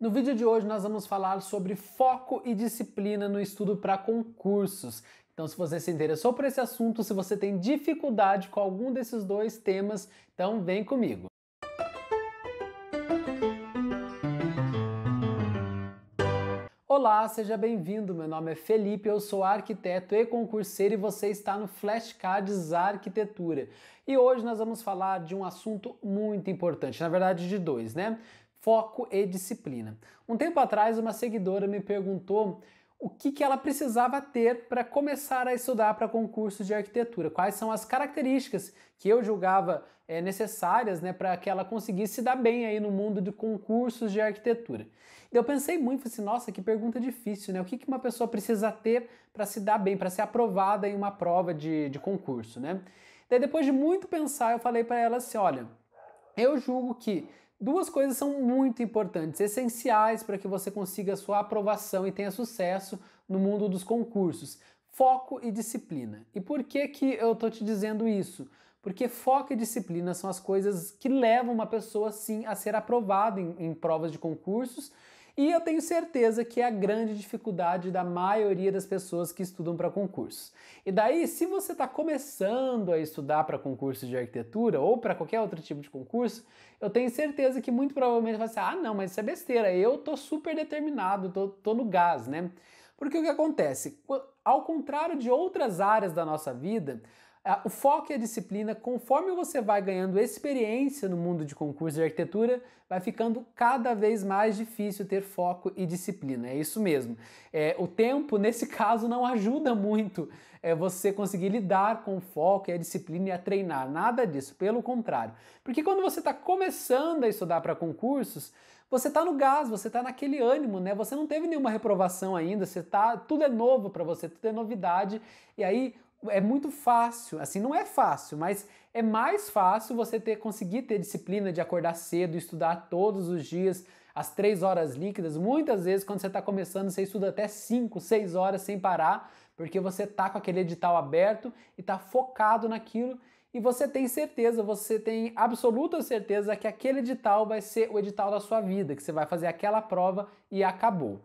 No vídeo de hoje nós vamos falar sobre foco e disciplina no estudo para concursos. Então, se você se interessou por esse assunto, se você tem dificuldade com algum desses dois temas, então vem comigo. Olá, seja bem-vindo. Meu nome é Felipe, eu sou arquiteto e concurseiro e você está no Flashcards Arquitetura. E hoje nós vamos falar de um assunto muito importante, na verdade de dois, né? foco e disciplina. Um tempo atrás, uma seguidora me perguntou o que, que ela precisava ter para começar a estudar para concursos de arquitetura, quais são as características que eu julgava é, necessárias né, para que ela conseguisse se dar bem aí no mundo de concursos de arquitetura. E eu pensei muito, assim, nossa, que pergunta difícil, né? O que, que uma pessoa precisa ter para se dar bem, para ser aprovada em uma prova de, de concurso, né? Daí depois de muito pensar, eu falei para ela assim, olha, eu julgo que Duas coisas são muito importantes, essenciais para que você consiga sua aprovação e tenha sucesso no mundo dos concursos: foco e disciplina. E por que que eu tô te dizendo isso? Porque foco e disciplina são as coisas que levam uma pessoa sim a ser aprovada em, em provas de concursos e eu tenho certeza que é a grande dificuldade da maioria das pessoas que estudam para concurso. E daí, se você está começando a estudar para concurso de arquitetura ou para qualquer outro tipo de concurso, eu tenho certeza que muito provavelmente você vai dizer, assim, ah, não, mas isso é besteira, eu tô super determinado, tô, tô no gás, né? Porque o que acontece? Ao contrário de outras áreas da nossa vida, ah, o foco e a disciplina, conforme você vai ganhando experiência no mundo de concurso de arquitetura, vai ficando cada vez mais difícil ter foco e disciplina. É isso mesmo. É, o tempo, nesse caso, não ajuda muito é, você conseguir lidar com o foco e a disciplina e a treinar. Nada disso, pelo contrário. Porque quando você está começando a estudar para concursos, você está no gás, você está naquele ânimo, né? Você não teve nenhuma reprovação ainda, você tá, tudo é novo para você, tudo é novidade. E aí é muito fácil, assim, não é fácil, mas é mais fácil você ter conseguir ter disciplina de acordar cedo, estudar todos os dias, as três horas líquidas. Muitas vezes, quando você está começando, você estuda até cinco, seis horas sem parar, porque você tá com aquele edital aberto e tá focado naquilo. E você tem certeza, você tem absoluta certeza que aquele edital vai ser o edital da sua vida, que você vai fazer aquela prova e acabou.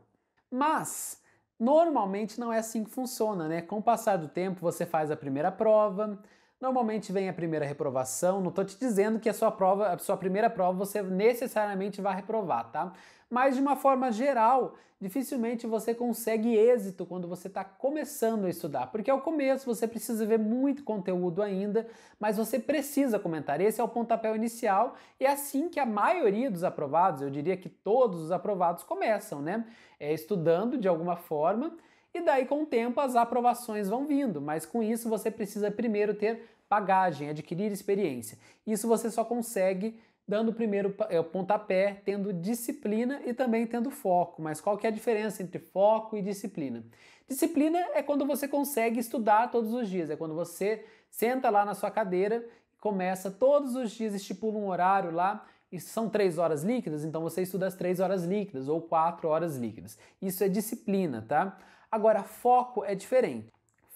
Mas Normalmente não é assim que funciona, né? Com o passar do tempo você faz a primeira prova, normalmente vem a primeira reprovação. Não estou te dizendo que a sua prova, a sua primeira prova você necessariamente vai reprovar, tá? Mas de uma forma geral, dificilmente você consegue êxito quando você está começando a estudar, porque ao começo você precisa ver muito conteúdo ainda, mas você precisa comentar. Esse é o pontapé inicial e é assim que a maioria dos aprovados, eu diria que todos os aprovados começam, né? É, estudando de alguma forma. E daí, com o tempo, as aprovações vão vindo, mas com isso você precisa primeiro ter bagagem, adquirir experiência. Isso você só consegue dando o primeiro é, pontapé, tendo disciplina e também tendo foco. Mas qual que é a diferença entre foco e disciplina? Disciplina é quando você consegue estudar todos os dias, é quando você senta lá na sua cadeira começa todos os dias, estipula um horário lá, e são três horas líquidas, então você estuda as três horas líquidas ou quatro horas líquidas. Isso é disciplina, tá? Agora, foco é diferente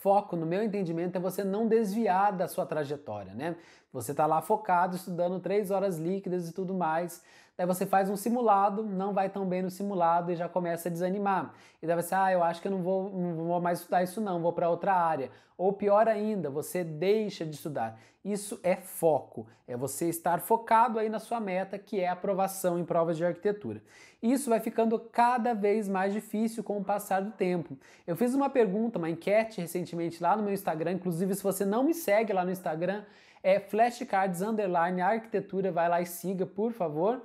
foco, no meu entendimento, é você não desviar da sua trajetória, né? Você está lá focado, estudando três horas líquidas e tudo mais, Daí você faz um simulado, não vai tão bem no simulado e já começa a desanimar. E daí você, ah, eu acho que eu não vou, não vou mais estudar isso não, vou para outra área. Ou pior ainda, você deixa de estudar. Isso é foco, é você estar focado aí na sua meta, que é aprovação em provas de arquitetura. Isso vai ficando cada vez mais difícil com o passar do tempo. Eu fiz uma pergunta, uma enquete recentemente lá no meu Instagram, inclusive se você não me segue lá no Instagram, é flashcards underline arquitetura, vai lá e siga, por favor.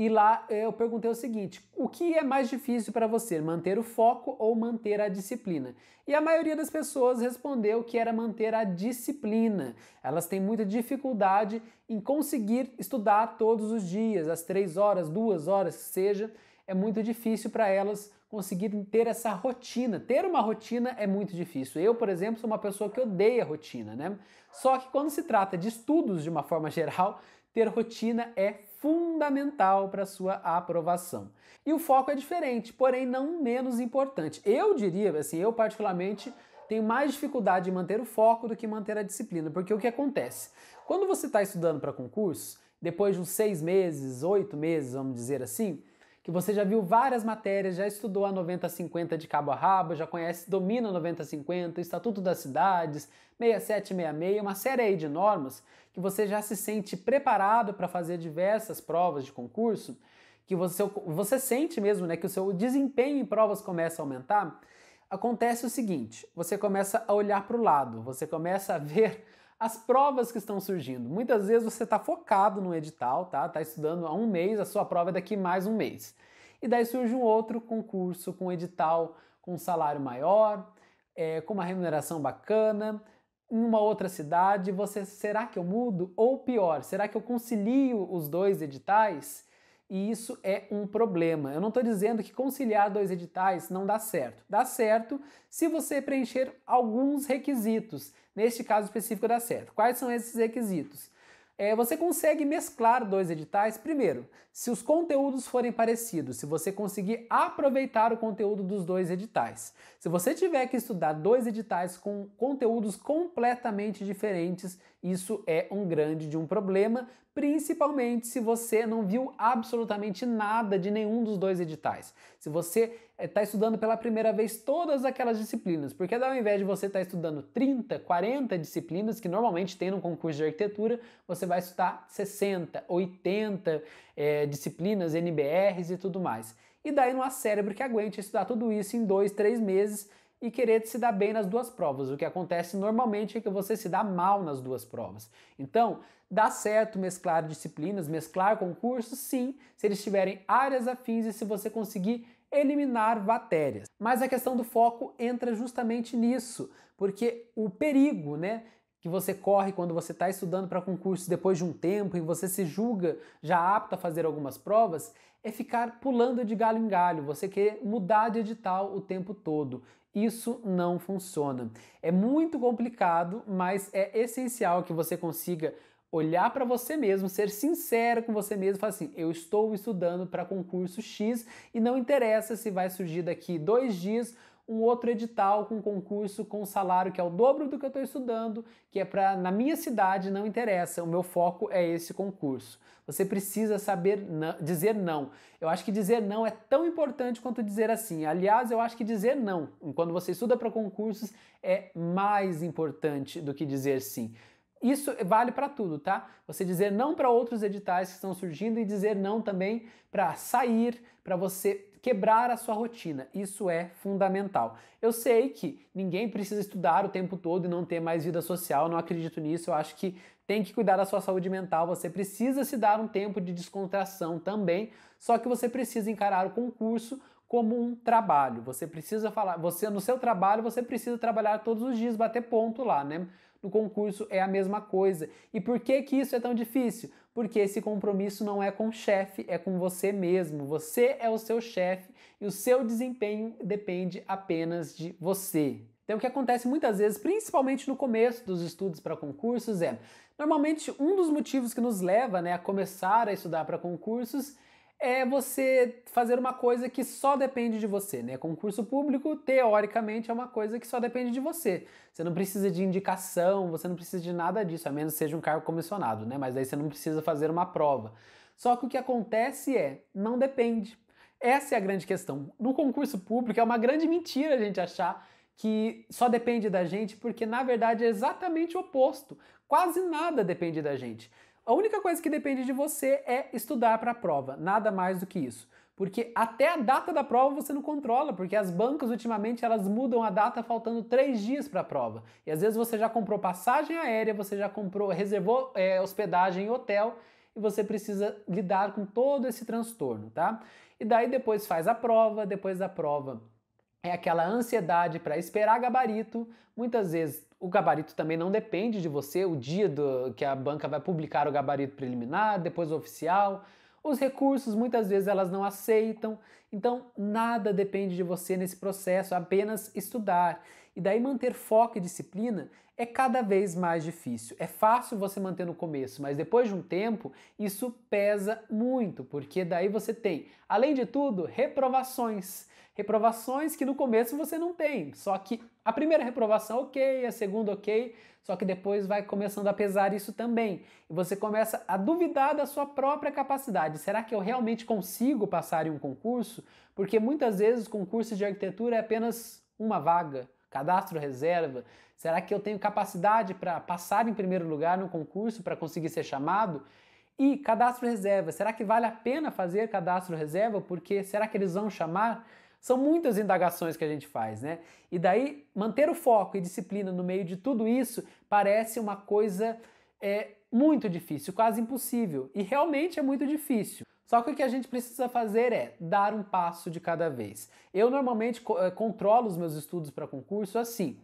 E lá é, eu perguntei o seguinte: o que é mais difícil para você, manter o foco ou manter a disciplina? E a maioria das pessoas respondeu que era manter a disciplina. Elas têm muita dificuldade em conseguir estudar todos os dias, as três horas, duas horas que seja. É muito difícil para elas conseguirem ter essa rotina. Ter uma rotina é muito difícil. Eu, por exemplo, sou uma pessoa que odeia rotina, né? Só que quando se trata de estudos de uma forma geral, ter rotina é fundamental para sua aprovação. E o foco é diferente, porém não menos importante. Eu diria, assim, eu particularmente tenho mais dificuldade em manter o foco do que manter a disciplina, porque o que acontece? Quando você está estudando para concurso, depois de uns seis meses, oito meses, vamos dizer assim, que você já viu várias matérias, já estudou a 9050 de cabo a rabo, já conhece, domina 9050, Estatuto das Cidades, 6766, uma série aí de normas que você já se sente preparado para fazer diversas provas de concurso, que você, você sente mesmo né, que o seu desempenho em provas começa a aumentar, acontece o seguinte: você começa a olhar para o lado, você começa a ver as provas que estão surgindo. Muitas vezes você está focado no edital, tá? Está estudando há um mês, a sua prova é daqui mais um mês. E daí surge um outro concurso com edital com um salário maior, é, com uma remuneração bacana, em uma outra cidade. Você será que eu mudo? Ou pior, será que eu concilio os dois editais? E isso é um problema. Eu não estou dizendo que conciliar dois editais não dá certo. Dá certo se você preencher alguns requisitos neste caso específico dá certo. Quais são esses requisitos? É, você consegue mesclar dois editais. Primeiro, se os conteúdos forem parecidos, se você conseguir aproveitar o conteúdo dos dois editais. Se você tiver que estudar dois editais com conteúdos completamente diferentes isso é um grande de um problema, principalmente se você não viu absolutamente nada de nenhum dos dois editais. Se você está eh, estudando pela primeira vez todas aquelas disciplinas, porque ao invés de você estar tá estudando 30, 40 disciplinas que normalmente tem no concurso de arquitetura, você vai estudar 60, 80 é, disciplinas, NBRs e tudo mais. E daí não há cérebro que aguente estudar tudo isso em dois, três meses e querer se dar bem nas duas provas. O que acontece normalmente é que você se dá mal nas duas provas. Então, dá certo mesclar disciplinas, mesclar concursos, sim, se eles tiverem áreas afins e se você conseguir eliminar matérias. Mas a questão do foco entra justamente nisso, porque o perigo, né? que você corre quando você está estudando para concursos depois de um tempo e você se julga já apto a fazer algumas provas, é ficar pulando de galho em galho, você querer mudar de edital o tempo todo. Isso não funciona. É muito complicado, mas é essencial que você consiga olhar para você mesmo, ser sincero com você mesmo, falar assim: eu estou estudando para concurso X e não interessa se vai surgir daqui dois dias um outro edital com concurso com salário que é o dobro do que eu estou estudando, que é para na minha cidade, não interessa, o meu foco é esse concurso. Você precisa saber não, dizer não. Eu acho que dizer não é tão importante quanto dizer assim. Aliás, eu acho que dizer não, quando você estuda para concursos, é mais importante do que dizer sim. Isso vale para tudo, tá? Você dizer não para outros editais que estão surgindo e dizer não também para sair, para você quebrar a sua rotina. Isso é fundamental. Eu sei que ninguém precisa estudar o tempo todo e não ter mais vida social, não acredito nisso. Eu acho que tem que cuidar da sua saúde mental, você precisa se dar um tempo de descontração também, só que você precisa encarar o concurso como um trabalho. Você precisa falar, você no seu trabalho, você precisa trabalhar todos os dias, bater ponto lá, né? No concurso é a mesma coisa. E por que que isso é tão difícil? Porque esse compromisso não é com o chefe, é com você mesmo. Você é o seu chefe e o seu desempenho depende apenas de você. Então, o que acontece muitas vezes, principalmente no começo dos estudos para concursos, é normalmente um dos motivos que nos leva né, a começar a estudar para concursos é você fazer uma coisa que só depende de você, né? Concurso público, teoricamente, é uma coisa que só depende de você. Você não precisa de indicação, você não precisa de nada disso, a menos que seja um cargo comissionado, né? Mas aí você não precisa fazer uma prova. Só que o que acontece é, não depende. Essa é a grande questão. No concurso público é uma grande mentira a gente achar que só depende da gente, porque na verdade é exatamente o oposto. Quase nada depende da gente. A única coisa que depende de você é estudar para a prova, nada mais do que isso. Porque até a data da prova você não controla, porque as bancas ultimamente elas mudam a data faltando três dias para a prova. E às vezes você já comprou passagem aérea, você já comprou, reservou é, hospedagem em hotel e você precisa lidar com todo esse transtorno, tá? E daí depois faz a prova, depois da prova é aquela ansiedade para esperar gabarito, muitas vezes o gabarito também não depende de você, o dia do, que a banca vai publicar o gabarito preliminar, depois o oficial. Os recursos muitas vezes elas não aceitam, então nada depende de você nesse processo, apenas estudar. E daí manter foco e disciplina é cada vez mais difícil. É fácil você manter no começo, mas depois de um tempo isso pesa muito, porque daí você tem, além de tudo, reprovações. Reprovações que no começo você não tem, só que a primeira reprovação, ok, a segunda, ok, só que depois vai começando a pesar isso também. E você começa a duvidar da sua própria capacidade. Será que eu realmente consigo passar em um concurso? Porque muitas vezes concurso de arquitetura é apenas uma vaga cadastro reserva? Será que eu tenho capacidade para passar em primeiro lugar no concurso para conseguir ser chamado? E cadastro reserva, será que vale a pena fazer cadastro reserva? Porque será que eles vão chamar? São muitas indagações que a gente faz, né? E daí, manter o foco e disciplina no meio de tudo isso parece uma coisa é, muito difícil, quase impossível. E realmente é muito difícil. Só que o que a gente precisa fazer é dar um passo de cada vez. Eu normalmente eh, controlo os meus estudos para concurso assim,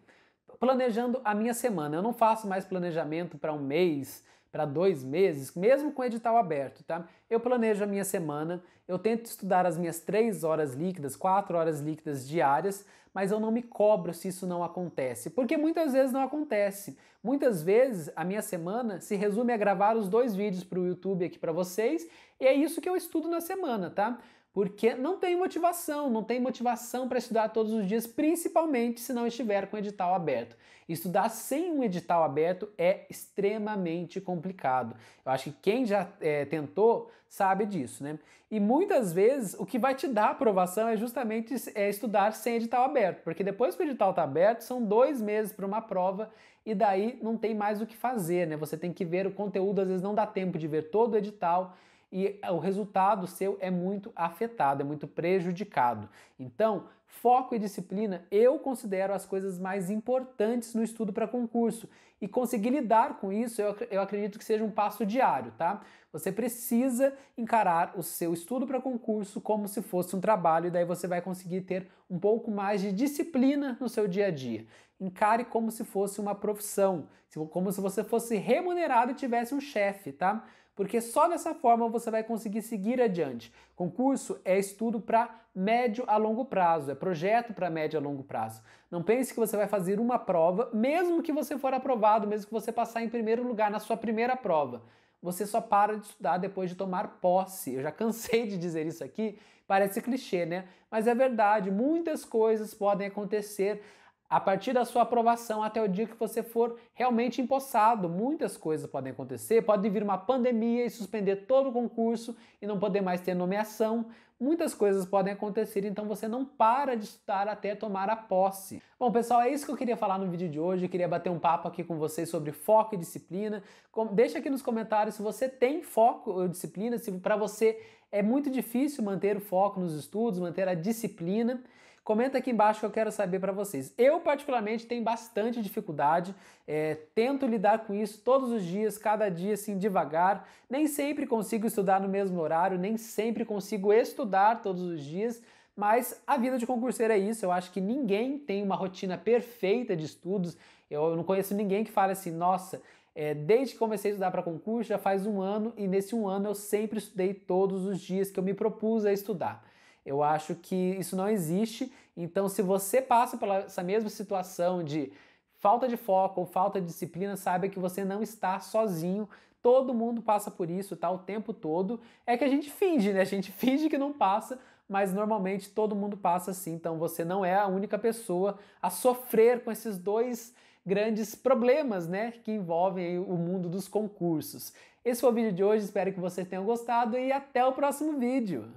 planejando a minha semana. Eu não faço mais planejamento para um mês, para dois meses, mesmo com o edital aberto, tá? Eu planejo a minha semana, eu tento estudar as minhas três horas líquidas, quatro horas líquidas diárias, mas eu não me cobro se isso não acontece, porque muitas vezes não acontece. Muitas vezes a minha semana se resume a gravar os dois vídeos para o YouTube aqui para vocês, e é isso que eu estudo na semana, tá? porque não tem motivação, não tem motivação para estudar todos os dias, principalmente se não estiver com o edital aberto. Estudar sem um edital aberto é extremamente complicado. Eu acho que quem já é, tentou sabe disso, né? E muitas vezes o que vai te dar aprovação é justamente é, estudar sem edital aberto, porque depois que o edital está aberto, são dois meses para uma prova e daí não tem mais o que fazer, né? Você tem que ver o conteúdo, às vezes não dá tempo de ver todo o edital e o resultado seu é muito afetado, é muito prejudicado. Então, foco e disciplina eu considero as coisas mais importantes no estudo para concurso. E conseguir lidar com isso, eu, eu acredito que seja um passo diário, tá? Você precisa encarar o seu estudo para concurso como se fosse um trabalho, e daí você vai conseguir ter um pouco mais de disciplina no seu dia a dia. Encare como se fosse uma profissão, como se você fosse remunerado e tivesse um chefe, tá? porque só dessa forma você vai conseguir seguir adiante. Concurso é estudo para médio a longo prazo, é projeto para médio a longo prazo. Não pense que você vai fazer uma prova, mesmo que você for aprovado, mesmo que você passar em primeiro lugar na sua primeira prova. Você só para de estudar depois de tomar posse. Eu já cansei de dizer isso aqui, parece clichê, né? Mas é verdade, muitas coisas podem acontecer a partir da sua aprovação até o dia que você for realmente empossado. Muitas coisas podem acontecer, pode vir uma pandemia e suspender todo o concurso e não poder mais ter nomeação. Muitas coisas podem acontecer, então você não para de estudar até tomar a posse. Bom, pessoal, é isso que eu queria falar no vídeo de hoje. Eu queria bater um papo aqui com vocês sobre foco e disciplina. Deixa aqui nos comentários se você tem foco ou disciplina, se para você é muito difícil manter o foco nos estudos, manter a disciplina. Comenta aqui embaixo que eu quero saber para vocês. Eu, particularmente, tenho bastante dificuldade, é, tento lidar com isso todos os dias, cada dia, assim, devagar. Nem sempre consigo estudar no mesmo horário, nem sempre consigo estudar todos os dias. Mas a vida de concurseiro é isso. Eu acho que ninguém tem uma rotina perfeita de estudos. Eu não conheço ninguém que fale assim, nossa, é, desde que comecei a estudar para concurso já faz um ano e nesse um ano eu sempre estudei todos os dias que eu me propus a estudar. Eu acho que isso não existe. Então, se você passa pela essa mesma situação de falta de foco ou falta de disciplina, saiba que você não está sozinho. Todo mundo passa por isso, tá? O tempo todo. É que a gente finge, né? A gente finge que não passa, mas normalmente todo mundo passa assim. Então você não é a única pessoa a sofrer com esses dois grandes problemas, né? Que envolvem o mundo dos concursos. Esse foi o vídeo de hoje, espero que vocês tenham gostado e até o próximo vídeo!